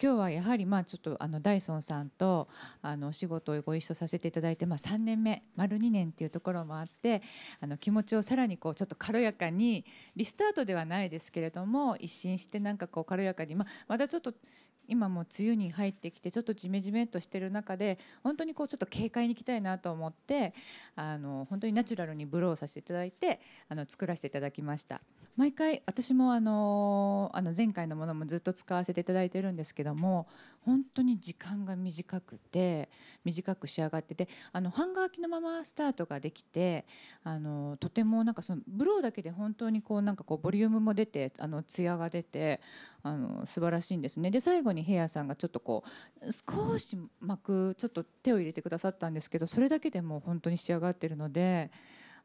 今日はやはりまあちょっとあのダイソンさんとあのお仕事をご一緒させていただいてまあ3年目丸2年っていうところもあってあの気持ちをさらにこうちょっと軽やかにリスタートではないですけれども一新してなんかこう軽やかにまあまたちょっと今も梅雨に入ってきてちょっとジメジメとしてる中で本当にこうちょっと警戒に行きたいなと思ってあの本当にナチュラルにブローさせていただいてあの作らせていただきました。毎回私もあのあの前回のものもずっと使わせていただいてるんですけども本当に時間が短くて短く仕上がっててあのハンガーのままスタートができてあのとてもなんかそのブローだけで本当にこうなんかこうボリュームも出てあのツヤが出てあの素晴らしいんですねで最後にヘアさんがちょっとこう少し巻くちょっと手を入れてくださったんですけどそれだけでも本当に仕上がってるので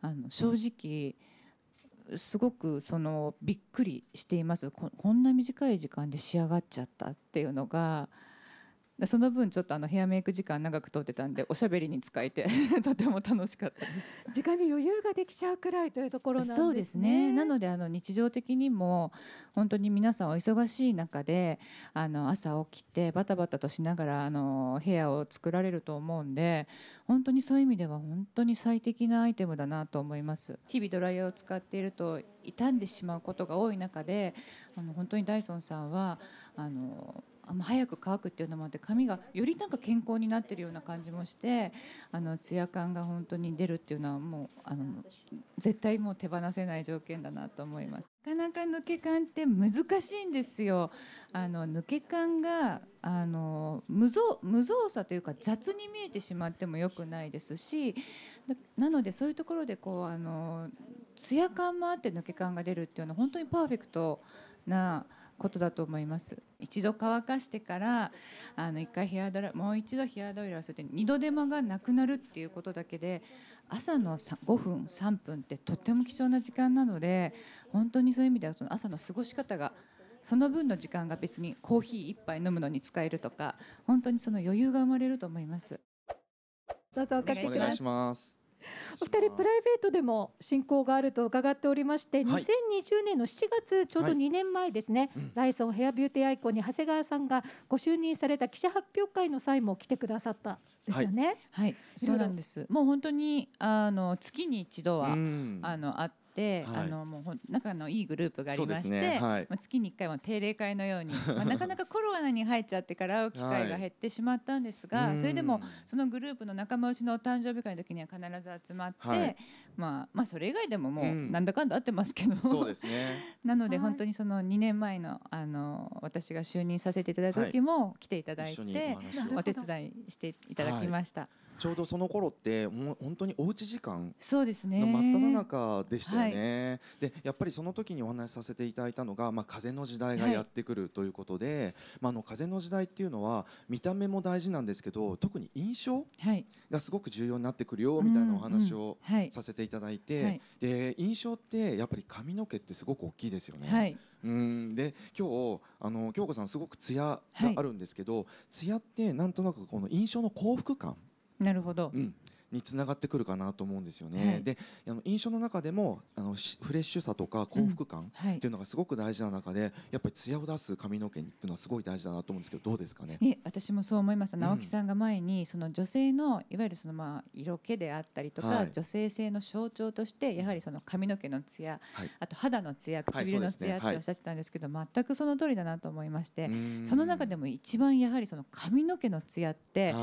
あの正直、うんすごくそのびっくりしていますこんな短い時間で仕上がっちゃったっていうのがその分ちょっとあのヘアメイク時間長く取ってたんでおしゃべりに使えて とても楽しかったです時間に余裕ができちゃうくらいというところなんですねそうですねなのであの日常的にも本当に皆さんお忙しい中であの朝起きてバタバタとしながらあの部屋を作られると思うんで本当にそういう意味では本当に最適なアイテムだなと思います日々ドライヤーを使っていると傷んでしまうことが多い中であの本当にダイソンさんはあのあの早く乾くっていうのもあって髪がよりなんか健康になってるような感じもしてあのツヤ感が本当に出るっていうのはもうあの絶対もう手放せない条件だなと思います。なかなか抜け感って難しいんですよ。あの抜け感があの無造無造作というか雑に見えてしまっても良くないですし、なのでそういうところでこうあのツヤ感もあって抜け感が出るっていうのは本当にパーフェクトな。ことだと思います一度乾かしてからあの一回ヘアドラもう一度ヘアドライをする二度手間がなくなるっていうことだけで朝の5分3分ってとっても貴重な時間なので本当にそういう意味ではその朝の過ごし方がその分の時間が別にコーヒー1杯飲むのに使えるとか本当にその余裕が生まれると思います。どうぞおかけします。お二人プライベートでも親交があると伺っておりまして、はい、2020年の7月ちょうど2年前ですね、はい、ライソンヘアビューティーアイコンに長谷川さんがご就任された記者発表会の際も来てくださったですよね。はい、はい、そうなんです。もう本当にあの月に一度は、あの会っ、はい、あのもう仲のいいグループがありまして、ねはい、まあ、月に1回は定例会のように、まあ、なかなかコロナに入っちゃってから会う機会が減ってしまったんですが、はい、それでもそのグループの仲間内のお誕生日会の時には必ず集まって、まあ、まあそれ以外でももうなんだかんだ会ってますけど、うん、そうですね なので本当にその2年前のあの私が就任させていただいた時も来ていただいて、お手伝いしていただきました。ちょうどその頃ってもう本当におうち時間そうですねの真っ只中でしたよね。はい、でやっぱりその時にお話しさせていただいたのが、まあ、風の時代がやってくるということで、はい、まあ、あの風の時代っていうのは見た目も大事なんですけど特に印象がすごく重要になってくるよみたいなお話をさせていただいて、はい、で印象ってやっぱり髪の毛ってすごく大きいですよね。はいうんで今日あの京子さんすごくツヤがあるんですけど、はい、ツヤってなんとなくこの印象の幸福感なるほど、うんにつながってくるかなと思うんですよね。はい、であの印象の中でもあのフレッシュさとか幸福感っていうのがすごく大事な中で、うんはい、やっぱり艶を出す髪の毛っていうのはすごい大事だなと思うんですけどどうですかね。私もそう思いました直樹さんが前に、うん、その女性のいわゆるそのまあ色気であったりとか、はい、女性性の象徴としてやはりその髪の毛の艶、はい、あと肌の艶唇の艶っておっしゃってたんですけど、全くその通りだなと思いましてその中でも一番やはりその髪の毛の艶って、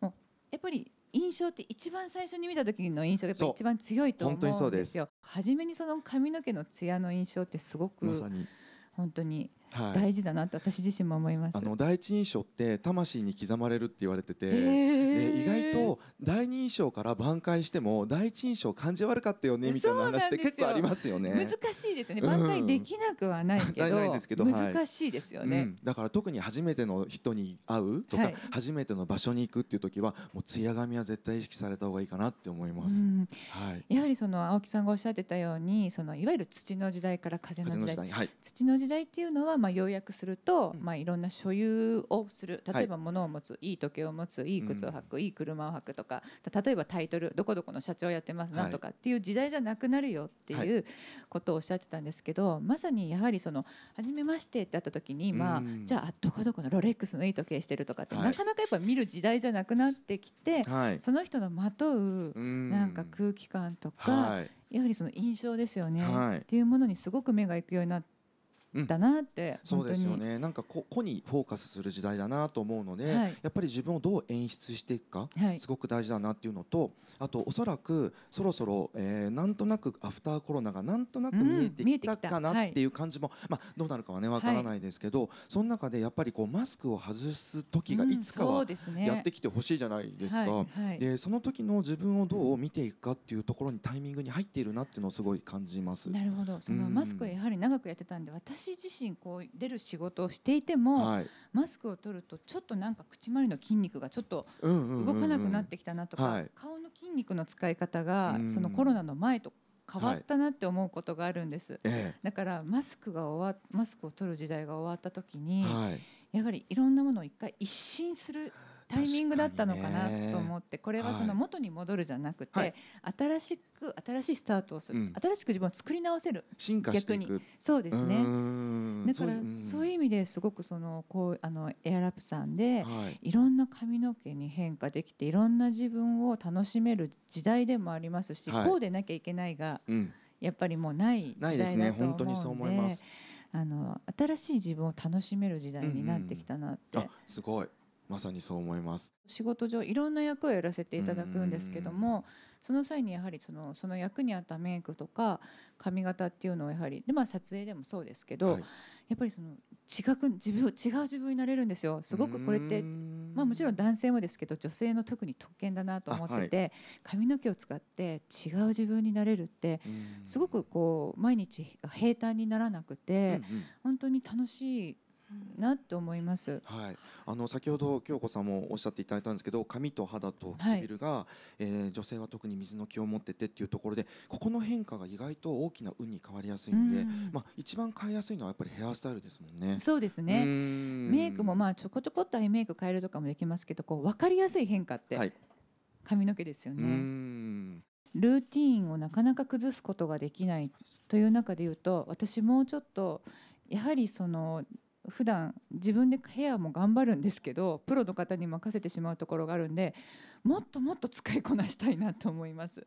もうやっぱり印象って一番最初に見た時の印象が一番強いと思うんですよ。初めにその髪の毛のツヤの印象ってすごく、本当に大事だなって私自身も思います、はい、あの第一印象って魂に刻まれるって言われてて、えー、意外と第二印象から挽回しても第一印象感じ悪かったよねみたいな話って結構ありますよね難しいですよね挽回できなくはないけどうん、けど難しいですよね、はいうん、だから特に初めての人に会うとか、はい、初めての場所に行くっていう時はもう艶髪は絶対意識された方がいいかなって思います、はい、やはりその青木さんがおっしゃってたようにそのいわゆる土の時代から風の時代の時代、土の時代っていうのはまあ、要約すると、まあ、いろんな所有をする例えば物を持つ、い、い時計を持ついい靴を履く、いい車を履くとか例えばタイトル「どこどこの社長やってます」なんとかっていう時代じゃなくなるよっていうことをおっしゃってたんですけど、まさにやはりその「はじめまして」ってあった時に、まあ、じゃあどこどこのロレックスのいい時計してるとかって、なかなかやっぱ見る時代じゃなくなってきて、その人のまとうなんか空気感とか、やはりその印象ですよね、っていうものにすごく目がいくようになって。だなって、うん、そうですよねなんか個個にフォーカスする時代だなと思うので、はい、やっぱり自分をどう演出していくか、はい、すごく大事だなっていうのとあとおそらくそろそろ、えー、なんとなくアフターコロナがなんとなく見えてきたかなっていう感じも、うん、まあ、どうなるかはねわからないですけど、はい、その中でやっぱりこうマスクを外す時がいつかはやってきてほしいじゃないですか。うん、そで、ねはい、その時の自分をどう見ていくかっていうところにタイミングに入っているなっていうのをすごい感じます。なるほどそのマスクやはり長くやってたんで私私自身こう出る仕事をしていても、はい、マスクを取るとちょっとなんか口周りの筋肉がちょっと動かなくなってきたなとか、うんうんうん、顔の筋肉の使い方が、そのコロナの前と変わったなって思うことがあるんです、はいだからマスクが終わマスクを取る時代が終わった時に、はい、やはりいろんなものを一回一新するタイミングだったのかなと思って、これはその元に戻るじゃなくて、新しく新しいスタートをする、新しく自分を作り直せる進化していくそうですねだからそういう意味ですごくそのこうあのエアラップさんで、い、ろんな髪の毛に変化できていろんな自分を楽しめる時代でもありますし、こうでなきゃいけないが、やっぱりもうない時代だと思うので。ないですねあの新しい自分を楽しめる時代になってきたなって、うんうん、すごいまさにそう思います仕事上いろんな役をやらせていただくんですけどもその際にやはりそのその役に合ったメイクとか髪型っていうのをやはりで、まあ、撮影でもそうですけど、はい、やっぱりその違く自分違う自分になれるんですよすごくこれってまあ、もちろん男性もですけど女性の特に特権だなと思ってて、はい、髪の毛を使って違う自分になれるってすごくこう毎日平坦にならなくて、うんうん、本当に楽しいなと思います、はい、あの先ほど京子さんもおっしゃっていただいたんですけど髪と肌と唇が、はい、えー、女性は特に水の気を持っててっていうところでここの変化が意外と大きな運に変わりやすいんで、んまあ、一番変えやすいのはやっぱりヘアスタイルですもんね。そうですねメイクもまあちょこちょこっとアイメイク変えるとかもできますけどこう分かりやすい変化って髪の毛ですよね。はルーティンをなかなか崩すことができないという中で言うと私もうちょっとやはりその普段自分でヘアも頑張るんですけどプロの方に任せてしまうところがあるんでもっともっと使いこなしたいなと思います。